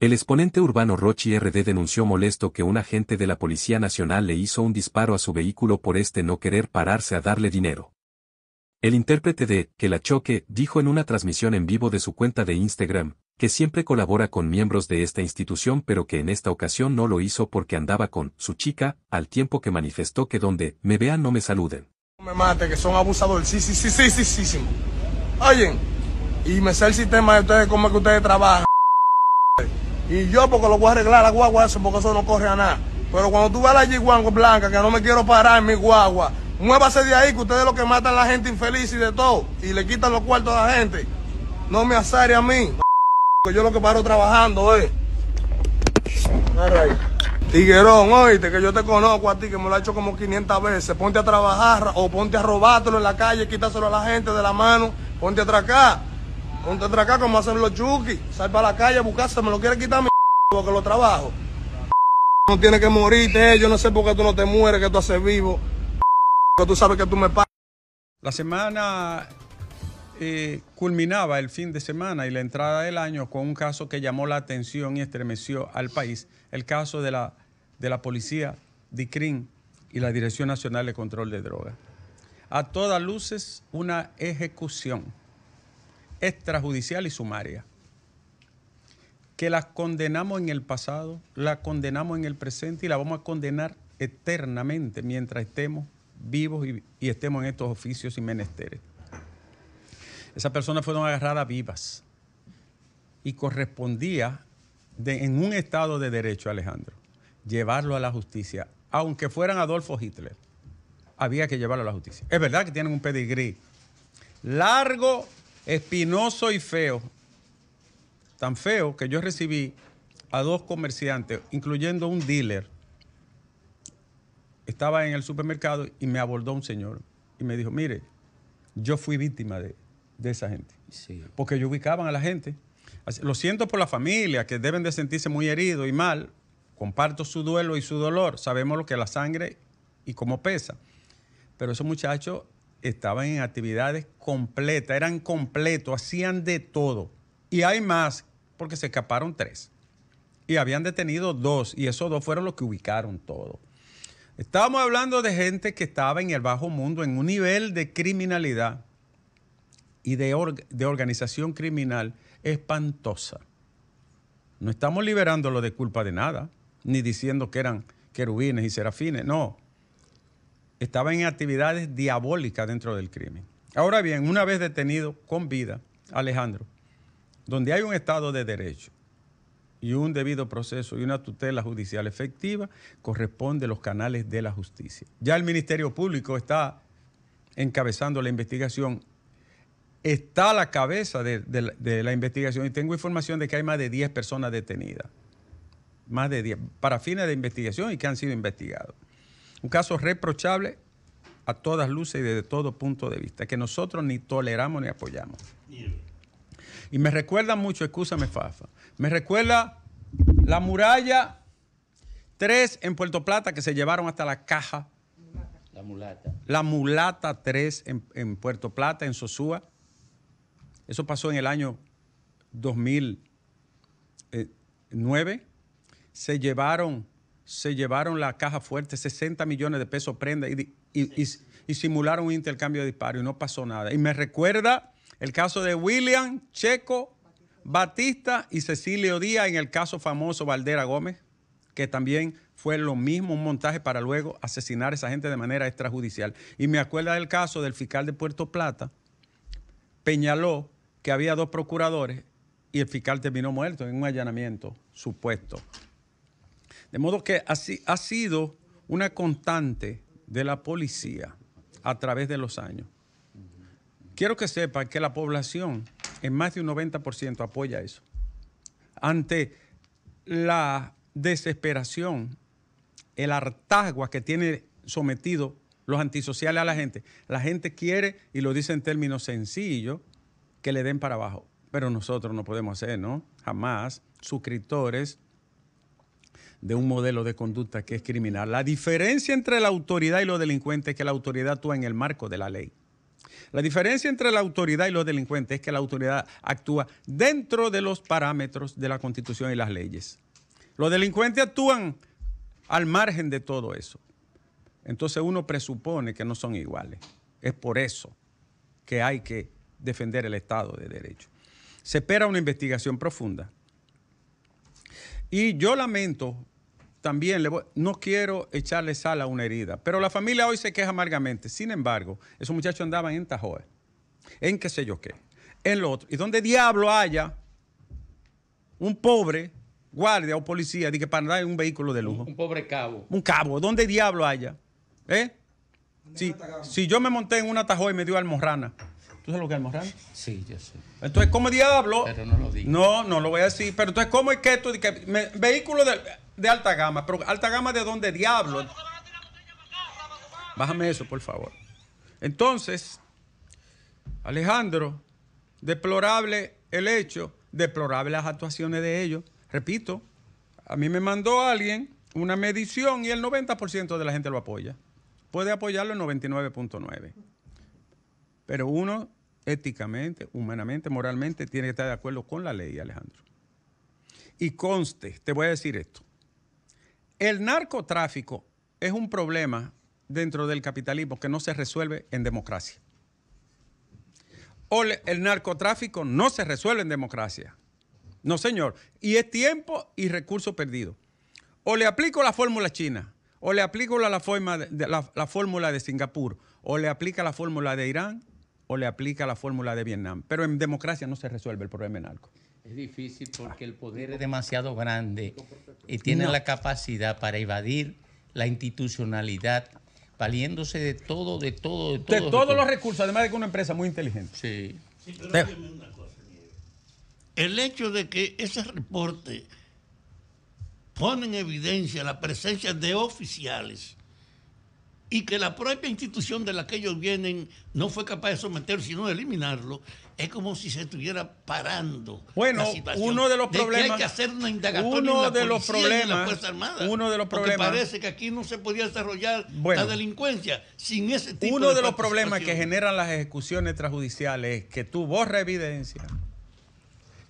El exponente urbano Rochi RD denunció molesto que un agente de la Policía Nacional le hizo un disparo a su vehículo por este no querer pararse a darle dinero. El intérprete de Que la choque dijo en una transmisión en vivo de su cuenta de Instagram, que siempre colabora con miembros de esta institución pero que en esta ocasión no lo hizo porque andaba con su chica, al tiempo que manifestó que donde me vean no me saluden. Me mate, que son abusadores, sí, sí, sí, sí, sí, sí, sí. Oyen, y me sé el sistema de ustedes, cómo que ustedes trabajan. Y yo porque lo voy a arreglar la guagua eso, porque eso no corre a nada. Pero cuando tú vas a la yiguango blanca, que no me quiero parar en mi guagua, muévase de ahí, que ustedes lo que matan a la gente infeliz y de todo, y le quitan los cuartos a la gente. No me asare a mí, que yo lo que paro trabajando eh. Tiguerón, oíste, que yo te conozco a ti, que me lo ha hecho como 500 veces. Ponte a trabajar o ponte a robártelo en la calle, quítaselo a la gente de la mano, ponte a atracar. Ponte otra acá como hacen los Sal para la calle a buscarse, me lo quiere quitar mi porque lo trabajo. No tienes que morirte, eh, yo no sé por qué tú no te mueres, que tú haces vivo. Que tú sabes que tú me pagas. La semana eh, culminaba el fin de semana y la entrada del año con un caso que llamó la atención y estremeció al país, el caso de la, de la policía DICRIN y la Dirección Nacional de Control de Drogas. A todas luces, una ejecución extrajudicial y sumaria, que las condenamos en el pasado, las condenamos en el presente y las vamos a condenar eternamente mientras estemos vivos y, estemos en estos oficios y menesteres. Esas personas fueron agarradas vivas y correspondía en un estado de derecho, Alejandro, llevarlo a la justicia. Aunque fueran Adolfo Hitler, había que llevarlo a la justicia. Es verdad que tienen un pedigrí largo espinoso y feo. Tan feo que yo recibí a dos comerciantes, incluyendo un dealer. Estaba en el supermercado y me abordó un señor y me dijo, mire, yo fui víctima de, esa gente. Porque yo ubicaban a la gente. Lo siento por la familia, que deben de sentirse muy heridos y mal. Comparto su duelo y su dolor. Sabemos lo que es la sangre y cómo pesa. Pero esos muchachos estaban en actividades completas, eran completos, hacían de todo. Y hay más, porque se escaparon tres. Y habían detenido dos, y esos dos fueron los que ubicaron todo. Estábamos hablando de gente que estaba en el bajo mundo, en un nivel de criminalidad y de, de organización criminal espantosa. No estamos liberándolo de culpa de nada, ni diciendo que eran querubines y serafines, no estaba en actividades diabólicas dentro del crimen. Ahora bien, una vez detenido con vida, Alejandro, donde hay un Estado de Derecho y un debido proceso y una tutela judicial efectiva, corresponde a los canales de la justicia. Ya el Ministerio Público está encabezando la investigación, está a la cabeza de, de la investigación y tengo información de que hay más de 10 personas detenidas, más de 10, para fines de investigación y que han sido investigados. Un caso reprochable a todas luces y desde todo punto de vista, que nosotros ni toleramos ni apoyamos. Y me recuerda mucho, escúchame Fafa, me recuerda la muralla 3 en Puerto Plata que se llevaron hasta la caja. La mulata. La mulata 3 en, en Puerto Plata, en Sosúa. Eso pasó en el año 2009. Eh, se llevaron se llevaron la caja fuerte, 60 millones de pesos prenda y, simularon un intercambio de disparos y no pasó nada. Y me recuerda el caso de William Checo Batista y Cecilio Díaz en el caso famoso Valdera Gómez, que también fue lo mismo, un montaje para luego asesinar a esa gente de manera extrajudicial. Y me acuerda del caso del fiscal de Puerto Plata, Peñaló, que había dos procuradores y el fiscal terminó muerto en un allanamiento supuesto. De modo que así ha sido una constante de la policía a través de los años. Quiero que sepa que la población en más de un 90% apoya eso. Ante la desesperación, el hartazgo que tiene sometido los antisociales a la gente. La gente quiere, y lo dice en términos sencillos, que le den para abajo. Pero nosotros no podemos hacer, ¿no? Jamás. Suscriptores, de un modelo de conducta que es criminal. La diferencia entre la autoridad y los delincuentes es que la autoridad actúa en el marco de la ley. La diferencia entre la autoridad y los delincuentes es que la autoridad actúa dentro de los parámetros de la constitución y las leyes. Los delincuentes actúan al margen de todo eso. Entonces uno presupone que no son iguales. Es por eso que hay que defender el Estado de Derecho. Se espera una investigación profunda y yo lamento, también no quiero echarle sal a una herida, pero la familia hoy se queja amargamente. Sin embargo, esos muchachos andaban en Tajoa, en qué sé yo qué, en lo otro. ¿Y donde diablo haya un pobre guardia o policía de que para andar en un vehículo de lujo? Un, pobre cabo. Un cabo, ¿dónde diablo haya? ¿Eh? Si, si, yo me monté en una Tajoa y me dio almorrana ¿Tú lo que es Sí, yo sé. Entonces, ¿cómo diablo? no No, lo voy a decir. Pero entonces, ¿cómo es que esto? Que vehículo de, alta gama. Pero alta gama de dónde diablo. Bájame eso, por favor. Entonces, Alejandro, deplorable el hecho, deplorable las actuaciones de ellos. Repito, a mí me mandó alguien una medición y el 90% de la gente lo apoya. Puede apoyarlo el 99.9. Pero uno éticamente, humanamente, moralmente, tiene que estar de acuerdo con la ley, Alejandro. Y conste, te voy a decir esto. El narcotráfico es un problema dentro del capitalismo que no se resuelve en democracia. O el narcotráfico no se resuelve en democracia. No, señor. Y es tiempo y recurso perdido. O le aplico la fórmula china, o le aplico la, de, la fórmula de Singapur, o le aplica la fórmula de Irán, o le aplica la fórmula de Vietnam. Pero en democracia no se resuelve el problema en algo. Es difícil porque el poder ah, es demasiado grande y tiene la capacidad para evadir la institucionalidad, valiéndose de todo, de todo, de, todo de todos los recursos, además de que una empresa muy inteligente. Sí. pero una cosa, el hecho de que ese reporte pone en evidencia la presencia de oficiales y que la propia institución de la que ellos vienen no fue capaz de someter sino de eliminarlo, es como si se estuviera parando. Bueno, uno de los problemas. que hay hacer una indagatoria uno de los problemas, la Armada. Uno de los problemas. parece que aquí no se podía desarrollar la delincuencia sin ese tipo de Uno de, los problemas que generan las ejecuciones extrajudiciales es que tú borras evidencia,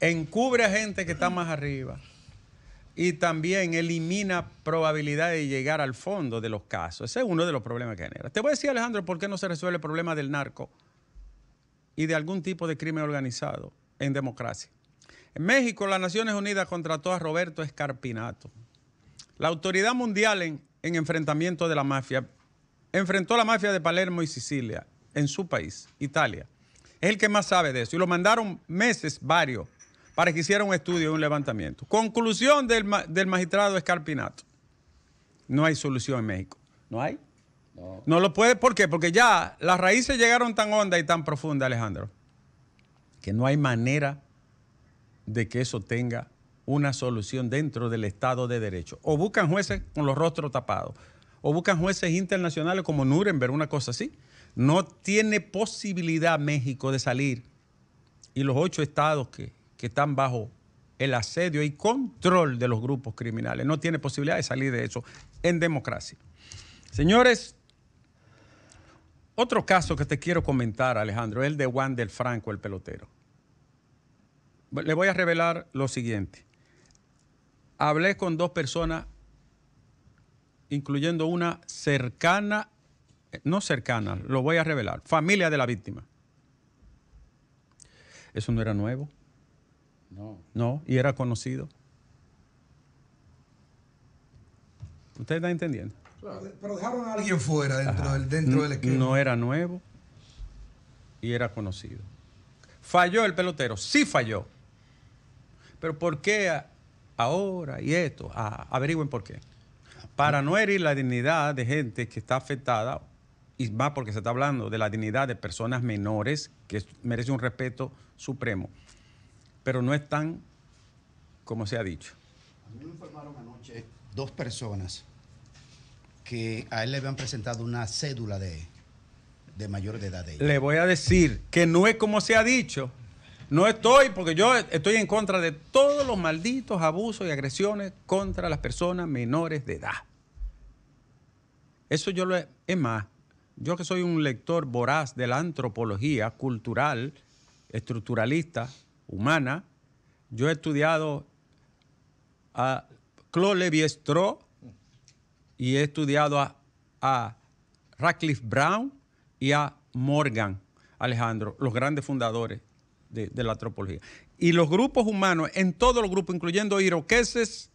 encubre a gente que está más arriba y también elimina probabilidad de llegar al fondo de los casos. Ese es uno de los problemas que genera. Te voy a decir, Alejandro, por qué no se resuelve el problema del narco y de algún tipo de crimen organizado en democracia. En México, las Naciones Unidas contrató a Roberto Escarpinato, la autoridad mundial en, enfrentamiento de la mafia. Enfrentó a la mafia de Palermo y Sicilia en su país, Italia. Es el que más sabe de eso. Y lo mandaron meses, varios, para que hiciera un estudio y un levantamiento. Conclusión del, magistrado Escarpinato. No hay solución en México. ¿No hay? No. no lo puede, ¿por qué? Porque ya las raíces llegaron tan hondas y tan profundas, Alejandro, que no hay manera de que eso tenga una solución dentro del Estado de Derecho. O buscan jueces con los rostros tapados, o buscan jueces internacionales como Nuremberg, una cosa así. No tiene posibilidad México de salir. Y los ocho estados que que están bajo el asedio y control de los grupos criminales. No tiene posibilidad de salir de eso en democracia. Señores, otro caso que te quiero comentar, Alejandro, es el de Juan del Franco, el pelotero. Le voy a revelar lo siguiente. Hablé con dos personas, incluyendo una cercana, no cercana, lo voy a revelar, familia de la víctima. Eso no era nuevo. No. No, y era conocido. ¿Usted está entendiendo? Pero dejaron a alguien fuera dentro, del, equipo. no, era nuevo y era conocido. Falló el pelotero, sí falló. Pero ¿por qué ahora y esto? Ah, averigüen por qué. Para no herir la dignidad de gente que está afectada, y más porque se está hablando de la dignidad de personas menores que merece un respeto supremo pero no es tan como se ha dicho. A mí me informaron anoche dos personas que a él le habían presentado una cédula de, de mayor de edad. Le voy a decir que no es como se ha dicho. No estoy, porque yo estoy en contra de todos los malditos abusos y agresiones contra las personas menores de edad. Eso yo lo... He, es más, yo que soy un lector voraz de la antropología cultural, estructuralista, humana. Yo he estudiado a Claude Lévi-Strauss y he estudiado a, Radcliffe Brown y a Morgan Alejandro, los grandes fundadores de, la antropología. Y los grupos humanos, en todos los grupos, incluyendo iroqueses,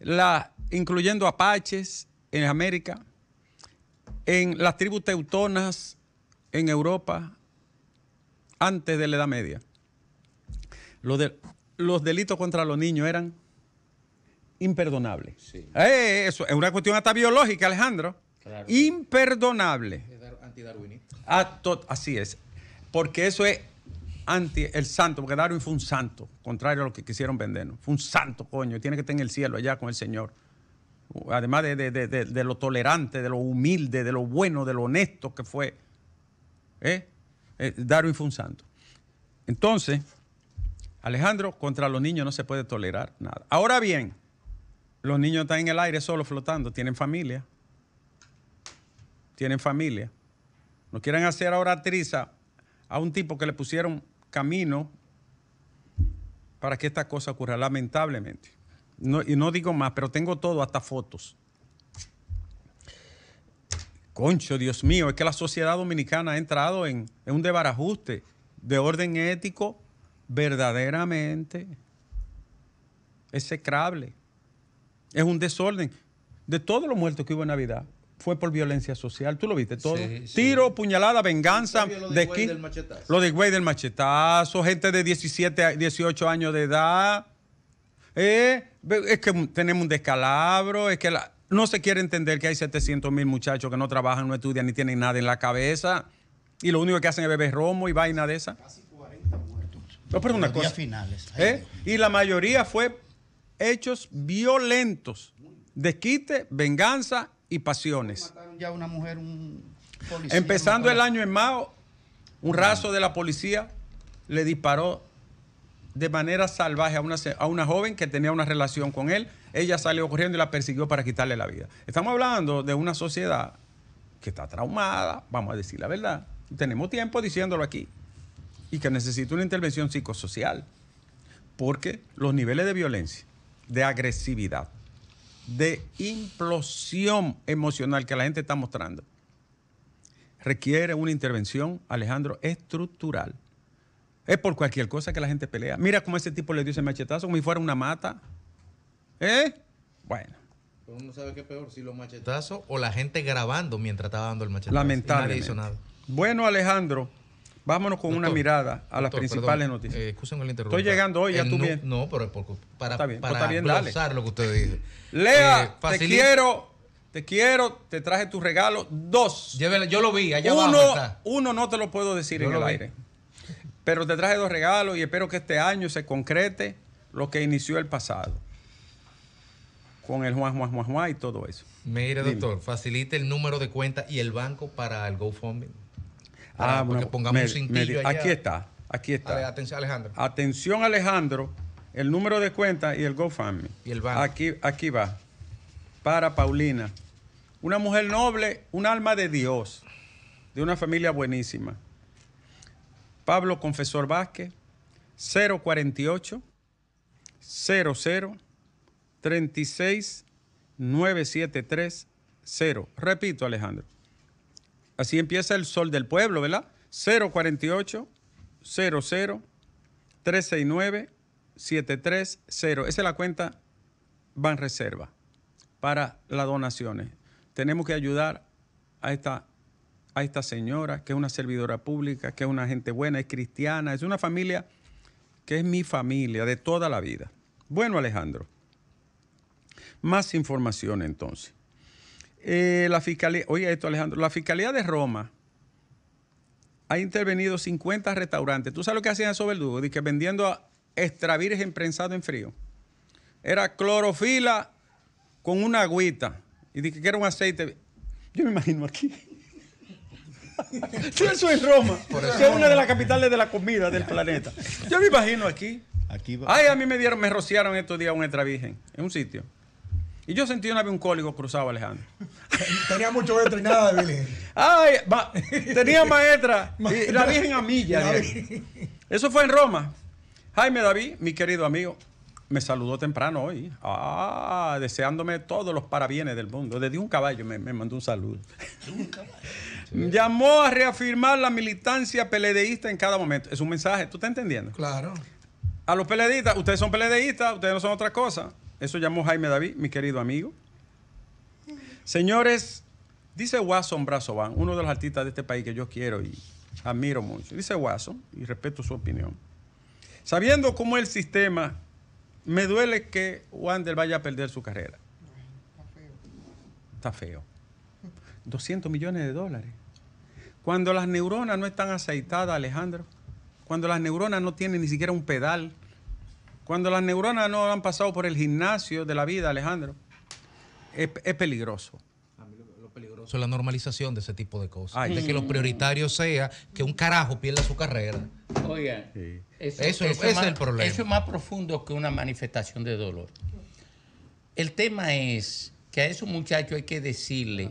la, incluyendo apaches en América, en las tribus teutonas en Europa, antes de la Edad Media. Los, los delitos contra los niños eran imperdonables. Sí. Eh, eh, eso es una cuestión hasta biológica, Alejandro. Imperdonable. Antidarwinista. Ah, así es. Porque eso es anti el santo, porque Darwin fue un santo, contrario a lo que quisieron vendernos. Fue un santo, coño, tiene que estar en el cielo allá con el Señor. Además de, lo tolerante, de lo humilde, de lo bueno, de lo honesto que fue. Eh, Darwin fue un santo. Entonces, Alejandro, contra los niños no se puede tolerar nada. Ahora bien, los niños están en el aire solo flotando, tienen familia. Tienen familia. No quieren hacer ahora triza a un tipo que le pusieron camino para que esta cosa ocurra, lamentablemente. y no digo más, pero tengo todo, hasta fotos. Concho, Dios mío, es que la sociedad dominicana ha entrado en, en un debarajuste de orden ético verdaderamente es Es un desorden. De todos los muertos que hubo en Navidad, fue por violencia social. Tú lo viste todo. Tiro, puñalada, venganza. Lo de, del machetazo. Lo güey del machetazo, gente de 17, 18 años de edad. Eh, es que tenemos un descalabro, es que no se quiere entender que hay 700 mil muchachos que no trabajan, no estudian ni tienen nada en la cabeza y lo único que hacen es beber romo y vaina de esa una cosa. finales. ¿Eh? Y la mayoría fue hechos violentos, desquite, venganza y pasiones. Ya una mujer, un policía, Empezando el año en Mao, un raso de la policía le disparó de manera salvaje a una, a una joven que tenía una relación con él. Ella salió corriendo y la persiguió para quitarle la vida. Estamos hablando de una sociedad que está traumada, vamos a decir la verdad. Tenemos tiempo diciéndolo aquí y que necesita una intervención psicosocial, porque los niveles de violencia, de agresividad, de implosión emocional que la gente está mostrando, requiere una intervención, Alejandro, estructural. Es por cualquier cosa que la gente pelea. Mira cómo ese tipo le dio ese machetazo, como si fuera una mata. ¿Eh? Bueno. uno sabe qué peor, si los machetazos o la gente grabando mientras estaba dando el machetazo. lamentable Bueno, Alejandro, Vámonos con una mirada a las principales noticias. Eh, la Estoy llegando hoy, ya eh, tú no, bien. No, pero para, está pues para está lo que usted dice. Lea, eh, te quiero, te quiero, te traje tu regalo. Dos. yo lo vi, allá uno, abajo Uno no te lo puedo decir en el aire. Pero te traje dos regalos y espero que este año se concrete lo que inició el pasado. Con el Juan, Juan, Juan, Juan y todo eso. Mire, doctor, facilite el número de cuenta y el banco para el GoFundMe. Ah, ah, bueno, pongamos un Aquí está, aquí está. atención, Alejandro. Atención, Alejandro, el número de cuenta y el GoFundMe. Y el Aquí, aquí va. Para Paulina. Una mujer noble, un alma de Dios, de una familia buenísima. Pablo Confesor Vázquez, 048 00 36 Repito, Alejandro, Así empieza el sol del pueblo, ¿verdad? 048 00 369 730. Esa es la cuenta reserva para las donaciones. Tenemos que ayudar a esta, a esta señora, que es una servidora pública, que es una gente buena, es cristiana, es una familia que es mi familia de toda la vida. Bueno, Alejandro, más información entonces. Eh, la Fiscalía, oye esto Alejandro, la Fiscalía de Roma ha intervenido 50 restaurantes. ¿Tú sabes lo que hacían esos verdugos? Dice que vendiendo extra virgen prensado en frío. Era clorofila con una agüita. Y dije que era un aceite. Yo me imagino aquí. yo eso es Roma, que es una de las capitales de la comida del planeta. Yo me imagino aquí. aquí Ay, a mí me dieron, me rociaron estos días un extra virgen en un sitio. Y yo sentí una vez un cólico cruzado, Alejandro. Tenía mucho maestro y nada de Ay, tenía maestra y la virgen a milla. Eso fue en Roma. Jaime David, mi querido amigo, me saludó temprano hoy. Ah, deseándome todos los parabienes del mundo. Desde un caballo me, mandó un saludo. Llamó a reafirmar la militancia peledeísta en cada momento. Es un mensaje, ¿tú estás entendiendo? Claro. A los peledeístas, ustedes son peledeístas, ustedes no son otra cosa. Eso llamó Jaime David, mi querido amigo. Señores, dice Watson Brazovan, uno de los artistas de este país que yo quiero y admiro mucho. Dice Watson, y respeto su opinión. Sabiendo cómo es el sistema, me duele que Wander vaya a perder su carrera. Está feo. 200 millones de dólares. Cuando las neuronas no están aceitadas, Alejandro, cuando las neuronas no tienen ni siquiera un pedal, cuando las neuronas no han pasado por el gimnasio de la vida, Alejandro, es, peligroso. A es la normalización de ese tipo de cosas. De que lo mm. prioritario sea que un carajo pierda su carrera. Oiga, eso, es el problema. Eso es más profundo que una manifestación de dolor. El tema es que a esos muchachos hay que decirle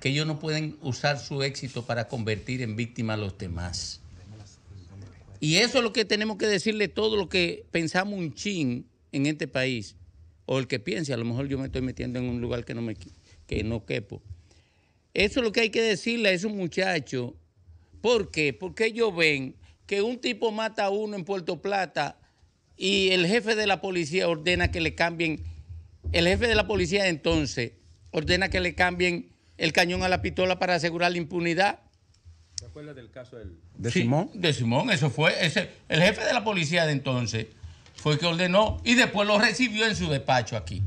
que ellos no pueden usar su éxito para convertir en víctima a los demás. Y eso es lo que tenemos que decirle todo lo que pensamos un chin en este país, o el que piense, a lo mejor yo me estoy metiendo en un lugar que no, me, que no quepo. Eso es lo que hay que decirle a esos muchachos. ¿Por qué? Porque ellos ven que un tipo mata a uno en Puerto Plata y el jefe de la policía ordena que le cambien, el jefe de la policía entonces ordena que le cambien el cañón a la pistola para asegurar la impunidad. ¿Te acuerdas del caso de Simón? De Simón, eso fue. Ese, el jefe de la policía de entonces fue el que ordenó y después lo recibió en su despacho aquí.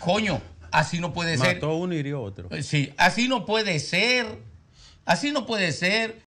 Coño, así no puede ser. Mató uno y hirió otro. Sí, así no puede ser. Así no puede ser.